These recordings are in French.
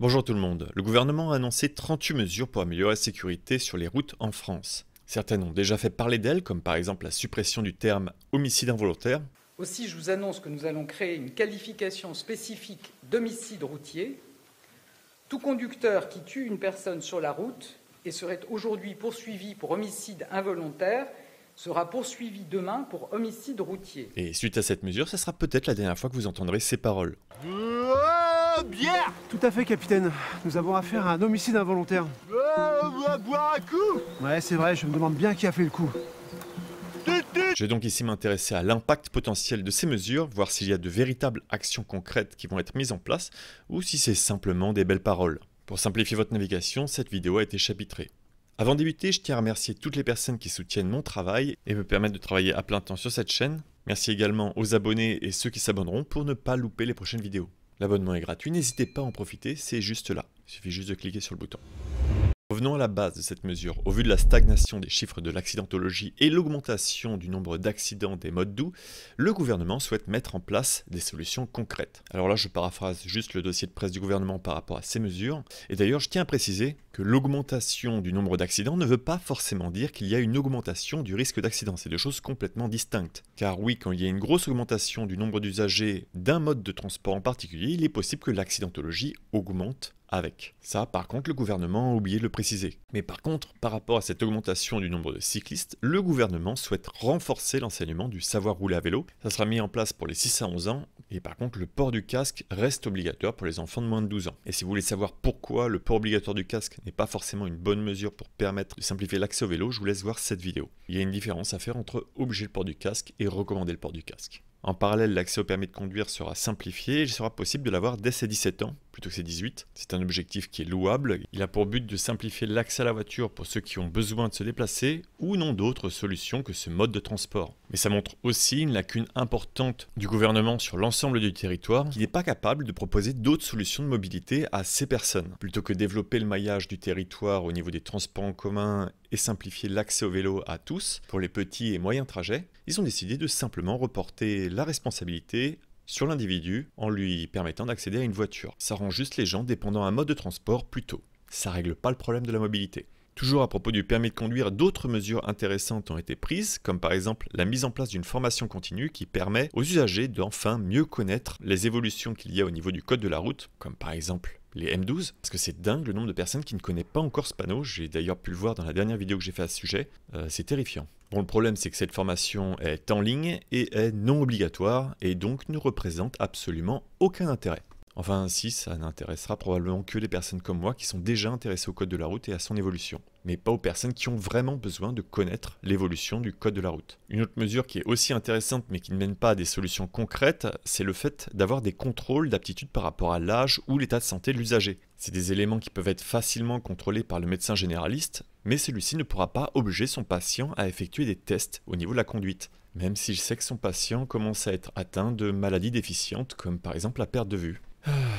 Bonjour tout le monde. Le gouvernement a annoncé 38 mesures pour améliorer la sécurité sur les routes en France. Certaines ont déjà fait parler d'elles, comme par exemple la suppression du terme homicide involontaire. Aussi, je vous annonce que nous allons créer une qualification spécifique d'homicide routier. Tout conducteur qui tue une personne sur la route et serait aujourd'hui poursuivi pour homicide involontaire sera poursuivi demain pour homicide routier. Et suite à cette mesure, ce sera peut-être la dernière fois que vous entendrez ces paroles. Tout à fait, capitaine. Nous avons affaire à un homicide involontaire. on va boire un coup Ouais, c'est vrai, je me demande bien qui a fait le coup. Je vais donc ici m'intéresser à l'impact potentiel de ces mesures, voir s'il y a de véritables actions concrètes qui vont être mises en place, ou si c'est simplement des belles paroles. Pour simplifier votre navigation, cette vidéo a été chapitrée. Avant de débuter, je tiens à remercier toutes les personnes qui soutiennent mon travail et me permettent de travailler à plein temps sur cette chaîne. Merci également aux abonnés et ceux qui s'abonneront pour ne pas louper les prochaines vidéos. L'abonnement est gratuit, n'hésitez pas à en profiter, c'est juste là. Il suffit juste de cliquer sur le bouton. Revenons à la base de cette mesure. Au vu de la stagnation des chiffres de l'accidentologie et l'augmentation du nombre d'accidents des modes doux, le gouvernement souhaite mettre en place des solutions concrètes. Alors là, je paraphrase juste le dossier de presse du gouvernement par rapport à ces mesures. Et d'ailleurs, je tiens à préciser que l'augmentation du nombre d'accidents ne veut pas forcément dire qu'il y a une augmentation du risque d'accident. C'est deux choses complètement distinctes. Car oui, quand il y a une grosse augmentation du nombre d'usagers d'un mode de transport en particulier, il est possible que l'accidentologie augmente avec. Ça, par contre, le gouvernement a oublié de le préciser. Mais par contre, par rapport à cette augmentation du nombre de cyclistes, le gouvernement souhaite renforcer l'enseignement du savoir rouler à vélo. Ça sera mis en place pour les 6 à 11 ans, et par contre, le port du casque reste obligatoire pour les enfants de moins de 12 ans. Et si vous voulez savoir pourquoi le port obligatoire du casque n'est pas forcément une bonne mesure pour permettre de simplifier l'accès au vélo, je vous laisse voir cette vidéo. Il y a une différence à faire entre obliger le port du casque et recommander le port du casque. En parallèle, l'accès au permis de conduire sera simplifié et il sera possible de l'avoir dès ses 17 ans plutôt que ces 18. C'est un objectif qui est louable. Il a pour but de simplifier l'accès à la voiture pour ceux qui ont besoin de se déplacer ou n'ont d'autres solutions que ce mode de transport. Mais ça montre aussi une lacune importante du gouvernement sur l'ensemble du territoire qui n'est pas capable de proposer d'autres solutions de mobilité à ces personnes. Plutôt que développer le maillage du territoire au niveau des transports en commun et simplifier l'accès au vélo à tous pour les petits et moyens trajets, ils ont décidé de simplement reporter la responsabilité sur l'individu en lui permettant d'accéder à une voiture. Ça rend juste les gens dépendant un mode de transport plus tôt. Ça règle pas le problème de la mobilité. Toujours à propos du permis de conduire, d'autres mesures intéressantes ont été prises, comme par exemple la mise en place d'une formation continue qui permet aux usagers d'enfin mieux connaître les évolutions qu'il y a au niveau du code de la route, comme par exemple les M12, parce que c'est dingue le nombre de personnes qui ne connaissent pas encore ce panneau. J'ai d'ailleurs pu le voir dans la dernière vidéo que j'ai fait à ce sujet. Euh, c'est terrifiant. Bon, le problème, c'est que cette formation est en ligne et est non obligatoire et donc ne représente absolument aucun intérêt. Enfin, si, ça n'intéressera probablement que les personnes comme moi qui sont déjà intéressées au code de la route et à son évolution, mais pas aux personnes qui ont vraiment besoin de connaître l'évolution du code de la route. Une autre mesure qui est aussi intéressante mais qui ne mène pas à des solutions concrètes, c'est le fait d'avoir des contrôles d'aptitude par rapport à l'âge ou l'état de santé de l'usager. C'est des éléments qui peuvent être facilement contrôlés par le médecin généraliste, mais celui-ci ne pourra pas obliger son patient à effectuer des tests au niveau de la conduite même s'il sait que son patient commence à être atteint de maladies déficientes comme par exemple la perte de vue.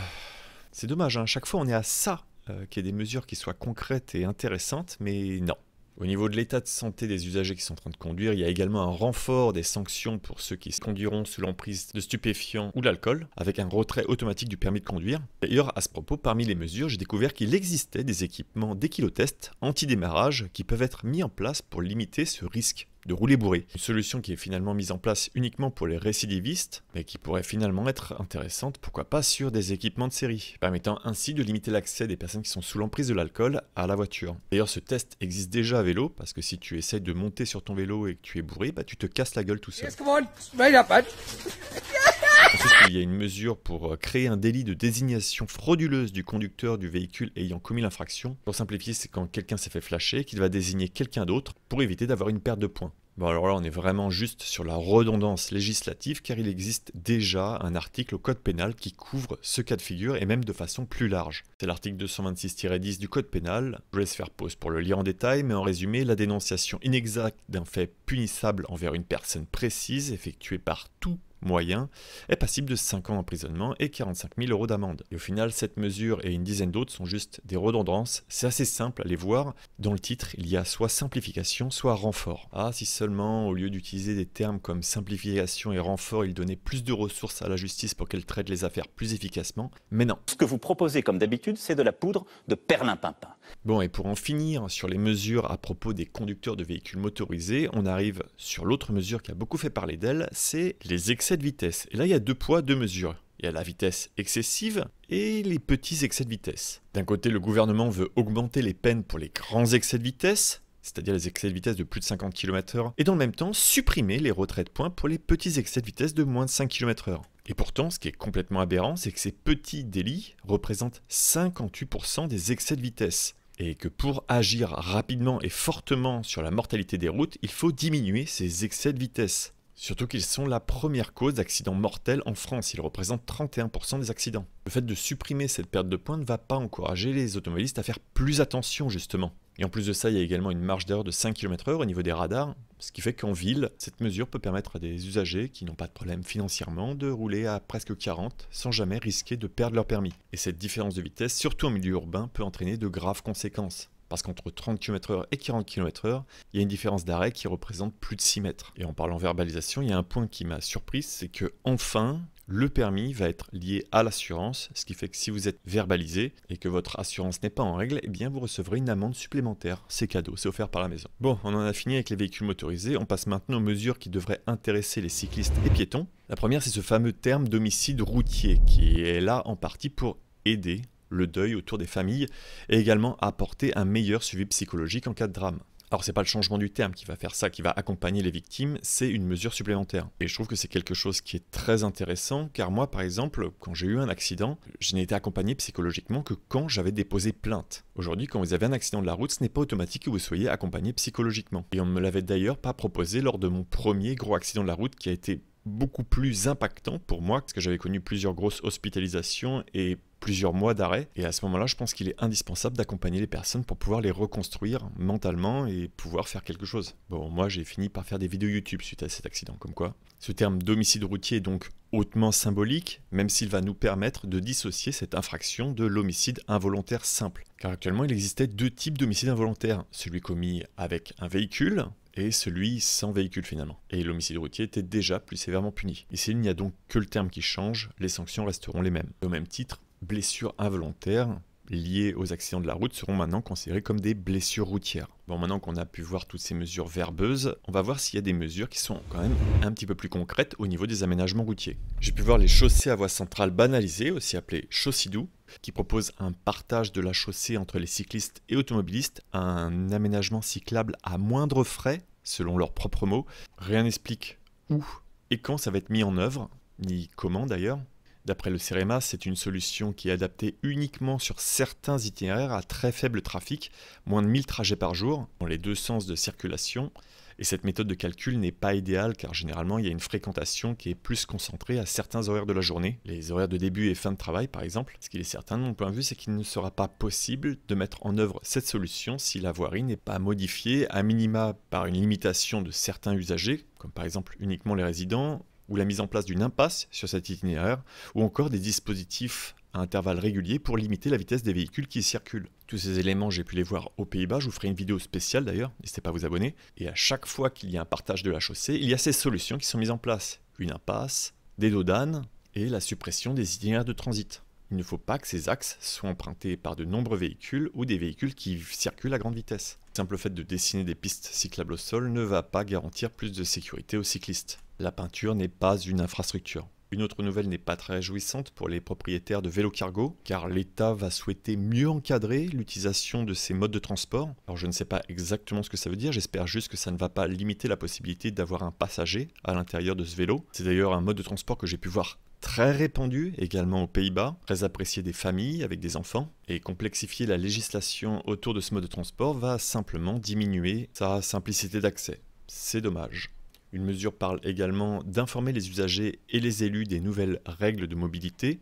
C'est dommage, à hein. chaque fois on est à ça, euh, qu'il y ait des mesures qui soient concrètes et intéressantes, mais non. Au niveau de l'état de santé des usagers qui sont en train de conduire, il y a également un renfort des sanctions pour ceux qui se conduiront sous l'emprise de stupéfiants ou d'alcool, avec un retrait automatique du permis de conduire. D'ailleurs, à ce propos, parmi les mesures, j'ai découvert qu'il existait des équipements d'équilotest anti-démarrage qui peuvent être mis en place pour limiter ce risque de rouler bourré. Une solution qui est finalement mise en place uniquement pour les récidivistes, mais qui pourrait finalement être intéressante, pourquoi pas, sur des équipements de série, permettant ainsi de limiter l'accès des personnes qui sont sous l'emprise de l'alcool à la voiture. D'ailleurs, ce test existe déjà à vélo, parce que si tu essayes de monter sur ton vélo et que tu es bourré, bah, tu te casses la gueule tout seul. il y a une mesure pour euh, créer un délit de désignation frauduleuse du conducteur du véhicule ayant commis l'infraction. Pour simplifier, c'est quand quelqu'un s'est fait flasher qu'il va désigner quelqu'un d'autre pour éviter d'avoir une perte de points. Bon alors là on est vraiment juste sur la redondance législative car il existe déjà un article au Code pénal qui couvre ce cas de figure et même de façon plus large. C'est l'article 226-10 du Code pénal. Je laisse faire pause pour le lire en détail mais en résumé la dénonciation inexacte d'un fait punissable envers une personne précise effectuée par tout moyen est passible de 5 ans d'emprisonnement et 45 000 euros d'amende. Et au final, cette mesure et une dizaine d'autres sont juste des redondances. C'est assez simple à les voir. Dans le titre, il y a soit simplification, soit renfort. Ah, si seulement au lieu d'utiliser des termes comme simplification et renfort, il donnait plus de ressources à la justice pour qu'elle traite les affaires plus efficacement. Mais non. Ce que vous proposez, comme d'habitude, c'est de la poudre de perlimpinpin. Bon, et pour en finir sur les mesures à propos des conducteurs de véhicules motorisés, on arrive sur l'autre mesure qui a beaucoup fait parler d'elle, c'est les excès de vitesse. Et là, il y a deux poids, deux mesures. Il y a la vitesse excessive et les petits excès de vitesse. D'un côté, le gouvernement veut augmenter les peines pour les grands excès de vitesse, c'est-à-dire les excès de vitesse de plus de 50 km/h, et dans le même temps supprimer les retraits de points pour les petits excès de vitesse de moins de 5 km/h. Et pourtant, ce qui est complètement aberrant, c'est que ces petits délits représentent 58% des excès de vitesse et que pour agir rapidement et fortement sur la mortalité des routes, il faut diminuer ces excès de vitesse. Surtout qu'ils sont la première cause d'accidents mortels en France, ils représentent 31% des accidents. Le fait de supprimer cette perte de points ne va pas encourager les automobilistes à faire plus attention justement. Et en plus de ça, il y a également une marge d'erreur de 5 km/h au niveau des radars, ce qui fait qu'en ville, cette mesure peut permettre à des usagers qui n'ont pas de problème financièrement de rouler à presque 40 sans jamais risquer de perdre leur permis. Et cette différence de vitesse, surtout en milieu urbain, peut entraîner de graves conséquences parce qu'entre 30 km/h et 40 km/h, il y a une différence d'arrêt qui représente plus de 6 mètres. Et en parlant verbalisation, il y a un point qui m'a surpris, c'est que enfin, le permis va être lié à l'assurance, ce qui fait que si vous êtes verbalisé et que votre assurance n'est pas en règle, eh bien vous recevrez une amende supplémentaire. C'est cadeau, c'est offert par la maison. Bon, on en a fini avec les véhicules motorisés, on passe maintenant aux mesures qui devraient intéresser les cyclistes et piétons. La première, c'est ce fameux terme d'homicide routier qui est là en partie pour aider le deuil autour des familles et également apporter un meilleur suivi psychologique en cas de drame. Alors c'est pas le changement du terme qui va faire ça, qui va accompagner les victimes, c'est une mesure supplémentaire. Et je trouve que c'est quelque chose qui est très intéressant, car moi par exemple, quand j'ai eu un accident, je n'ai été accompagné psychologiquement que quand j'avais déposé plainte. Aujourd'hui, quand vous avez un accident de la route, ce n'est pas automatique que vous soyez accompagné psychologiquement. Et on ne me l'avait d'ailleurs pas proposé lors de mon premier gros accident de la route qui a été beaucoup plus impactant pour moi parce que j'avais connu plusieurs grosses hospitalisations et plusieurs mois d'arrêt. Et à ce moment-là, je pense qu'il est indispensable d'accompagner les personnes pour pouvoir les reconstruire mentalement et pouvoir faire quelque chose. Bon, moi j'ai fini par faire des vidéos YouTube suite à cet accident, comme quoi. Ce terme d'homicide routier est donc hautement symbolique, même s'il va nous permettre de dissocier cette infraction de l'homicide involontaire simple. Car actuellement, il existait deux types d'homicide involontaire, celui commis avec un véhicule, et celui sans véhicule finalement. Et l'homicide routier était déjà plus sévèrement puni. Ici, il n'y a donc que le terme qui change, les sanctions resteront les mêmes. au même titre, blessures involontaires liées aux accidents de la route seront maintenant considérées comme des blessures routières. Bon, maintenant qu'on a pu voir toutes ces mesures verbeuses, on va voir s'il y a des mesures qui sont quand même un petit peu plus concrètes au niveau des aménagements routiers. J'ai pu voir les chaussées à voie centrale banalisées, aussi appelées chaussidou, qui proposent un partage de la chaussée entre les cyclistes et automobilistes, un aménagement cyclable à moindre frais, selon leurs propres mots. Rien n'explique où et quand ça va être mis en œuvre, ni comment d'ailleurs. D'après le CEREMA, c'est une solution qui est adaptée uniquement sur certains itinéraires à très faible trafic, moins de 1000 trajets par jour, dans les deux sens de circulation. Et cette méthode de calcul n'est pas idéale car généralement il y a une fréquentation qui est plus concentrée à certains horaires de la journée, les horaires de début et fin de travail par exemple. Ce qu'il est certain de mon point de vue, c'est qu'il ne sera pas possible de mettre en œuvre cette solution si la voirie n'est pas modifiée à minima par une limitation de certains usagers, comme par exemple uniquement les résidents, ou la mise en place d'une impasse sur cet itinéraire, ou encore des dispositifs à intervalles réguliers pour limiter la vitesse des véhicules qui circulent. Tous ces éléments, j'ai pu les voir aux Pays-Bas, je vous ferai une vidéo spéciale d'ailleurs, n'hésitez pas à vous abonner. Et à chaque fois qu'il y a un partage de la chaussée, il y a ces solutions qui sont mises en place. Une impasse, des d'âne et la suppression des itinéraires de transit. Il ne faut pas que ces axes soient empruntés par de nombreux véhicules ou des véhicules qui circulent à grande vitesse. Le simple fait de dessiner des pistes cyclables au sol ne va pas garantir plus de sécurité aux cyclistes. La peinture n'est pas une infrastructure. Une autre nouvelle n'est pas très réjouissante pour les propriétaires de vélos cargo, car l'État va souhaiter mieux encadrer l'utilisation de ces modes de transport. Alors je ne sais pas exactement ce que ça veut dire, j'espère juste que ça ne va pas limiter la possibilité d'avoir un passager à l'intérieur de ce vélo. C'est d'ailleurs un mode de transport que j'ai pu voir très répandu également aux Pays-Bas, très apprécié des familles avec des enfants, et complexifier la législation autour de ce mode de transport va simplement diminuer sa simplicité d'accès. C'est dommage. Une mesure parle également d'informer les usagers et les élus des nouvelles règles de mobilité,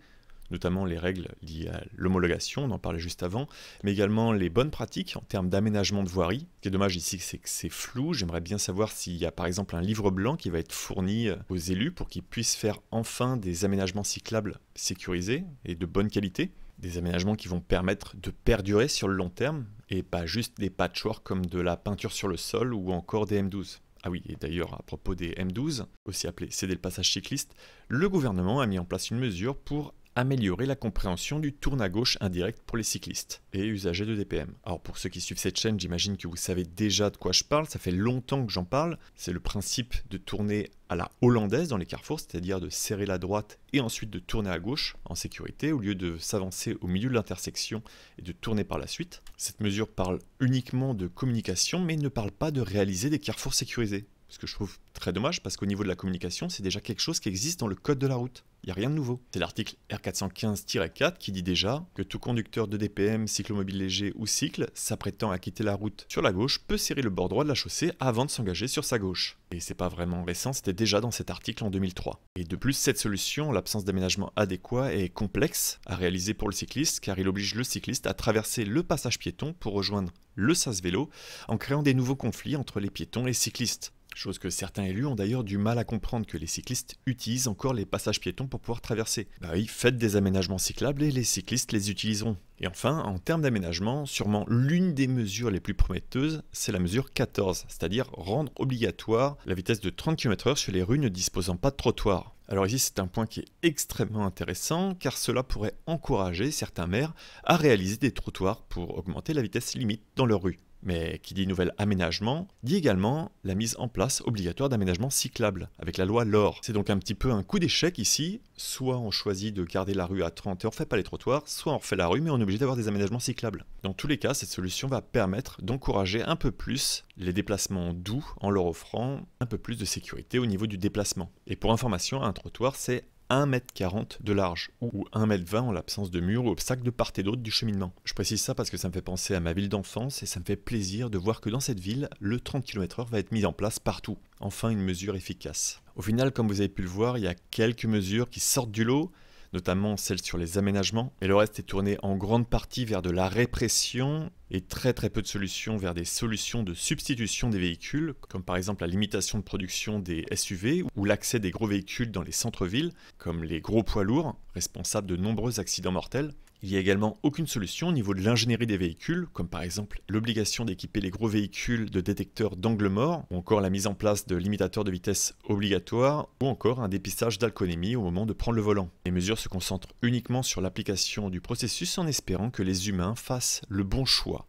notamment les règles liées à l'homologation, on en parlait juste avant, mais également les bonnes pratiques en termes d'aménagement de voirie. Ce qui est dommage ici, c'est que c'est flou. J'aimerais bien savoir s'il y a par exemple un livre blanc qui va être fourni euh, aux élus pour qu'ils puissent faire enfin des aménagements cyclables sécurisés et de bonne qualité. Des aménagements qui vont permettre de perdurer sur le long terme et pas juste des patchworks comme de la peinture sur le sol ou encore des M12. Ah oui, et d'ailleurs à propos des M12, aussi appelés CD le passage cycliste, le gouvernement a mis en place une mesure pour améliorer la compréhension du tourne à gauche indirect pour les cyclistes et usagers de DPM. Alors pour ceux qui suivent cette chaîne, j'imagine que vous savez déjà de quoi je parle, ça fait longtemps que j'en parle. C'est le principe de tourner à la hollandaise dans les carrefours, c'est-à-dire de serrer la droite et ensuite de tourner à gauche en sécurité au lieu de s'avancer au milieu de l'intersection et de tourner par la suite. Cette mesure parle uniquement de communication mais ne parle pas de réaliser des carrefours sécurisés. Ce que je trouve très dommage parce qu'au niveau de la communication, c'est déjà quelque chose qui existe dans le code de la route. Il n'y a rien de nouveau. C'est l'article R415-4 qui dit déjà que tout conducteur de DPM, cyclomobile léger ou cycle s'apprêtant à quitter la route sur la gauche peut serrer le bord droit de la chaussée avant de s'engager sur sa gauche. Et c'est pas vraiment récent, c'était déjà dans cet article en 2003. Et de plus, cette solution, l'absence d'aménagement adéquat, est complexe à réaliser pour le cycliste car il oblige le cycliste à traverser le passage piéton pour rejoindre le sas vélo en créant des nouveaux conflits entre les piétons et cyclistes. Chose que certains élus ont d'ailleurs du mal à comprendre que les cyclistes utilisent encore les passages piétons pour pouvoir traverser. Bah oui, faites des aménagements cyclables et les cyclistes les utiliseront. Et enfin, en termes d'aménagement, sûrement l'une des mesures les plus prometteuses, c'est la mesure 14, c'est-à-dire rendre obligatoire la vitesse de 30 km/h sur les rues ne disposant pas de trottoirs. Alors ici, c'est un point qui est extrêmement intéressant car cela pourrait encourager certains maires à réaliser des trottoirs pour augmenter la vitesse limite dans leurs rues mais qui dit nouvel aménagement, dit également la mise en place obligatoire d'aménagements cyclables avec la loi LOR. C'est donc un petit peu un coup d'échec ici, soit on choisit de garder la rue à 30 et on ne fait pas les trottoirs, soit on refait la rue mais on est obligé d'avoir des aménagements cyclables. Dans tous les cas, cette solution va permettre d'encourager un peu plus les déplacements doux en leur offrant un peu plus de sécurité au niveau du déplacement. Et pour information, un trottoir c'est 1m40 de large, ou 1m20 en l'absence de murs ou obstacle de part et d'autre du cheminement. Je précise ça parce que ça me fait penser à ma ville d'enfance et ça me fait plaisir de voir que dans cette ville, le 30 km/h va être mis en place partout. Enfin une mesure efficace. Au final, comme vous avez pu le voir, il y a quelques mesures qui sortent du lot, notamment celle sur les aménagements, et le reste est tourné en grande partie vers de la répression et très très peu de solutions vers des solutions de substitution des véhicules, comme par exemple la limitation de production des SUV ou l'accès des gros véhicules dans les centres-villes, comme les gros poids lourds, responsables de nombreux accidents mortels. Il n'y a également aucune solution au niveau de l'ingénierie des véhicules, comme par exemple l'obligation d'équiper les gros véhicules de détecteurs d'angle mort, ou encore la mise en place de limitateurs de vitesse obligatoires, ou encore un dépistage d'alcoolémie au moment de prendre le volant. Les mesures se concentrent uniquement sur l'application du processus en espérant que les humains fassent le bon choix.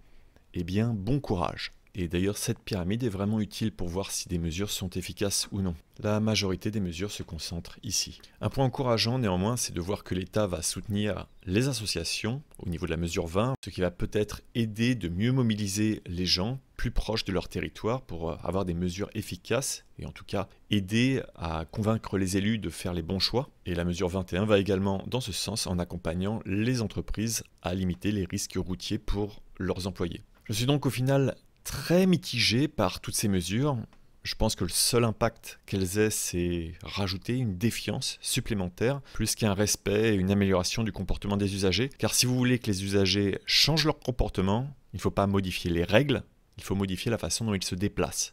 Eh bien, bon courage et d'ailleurs, cette pyramide est vraiment utile pour voir si des mesures sont efficaces ou non. La majorité des mesures se concentrent ici. Un point encourageant néanmoins, c'est de voir que l'État va soutenir les associations au niveau de la mesure 20, ce qui va peut-être aider de mieux mobiliser les gens plus proches de leur territoire pour euh, avoir des mesures efficaces et en tout cas aider à convaincre les élus de faire les bons choix. Et la mesure 21 va également dans ce sens en accompagnant les entreprises à limiter les risques routiers pour leurs employés. Je suis donc au final très mitigé par toutes ces mesures. Je pense que le seul impact qu'elles aient, c'est rajouter une défiance supplémentaire, plus qu'un respect et une amélioration du comportement des usagers. Car si vous voulez que les usagers changent leur comportement, il ne faut pas modifier les règles, il faut modifier la façon dont ils se déplacent.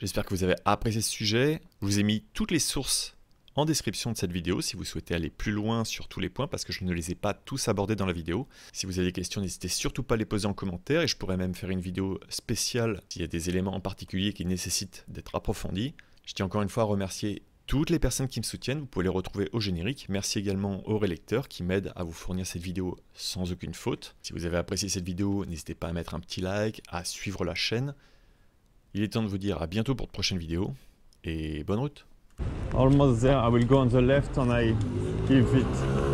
J'espère que vous avez apprécié ce sujet. Je vous ai mis toutes les sources en description de cette vidéo si vous souhaitez aller plus loin sur tous les points parce que je ne les ai pas tous abordés dans la vidéo. Si vous avez des questions, n'hésitez surtout pas à les poser en commentaire et je pourrais même faire une vidéo spéciale s'il y a des éléments en particulier qui nécessitent d'être approfondis. Je tiens encore une fois à remercier toutes les personnes qui me soutiennent, vous pouvez les retrouver au générique. Merci également aux rélecteurs qui m'aident à vous fournir cette vidéo sans aucune faute. Si vous avez apprécié cette vidéo, n'hésitez pas à mettre un petit like, à suivre la chaîne. Il est temps de vous dire à bientôt pour de prochaines vidéos et bonne route almost there I will go on the left and I give it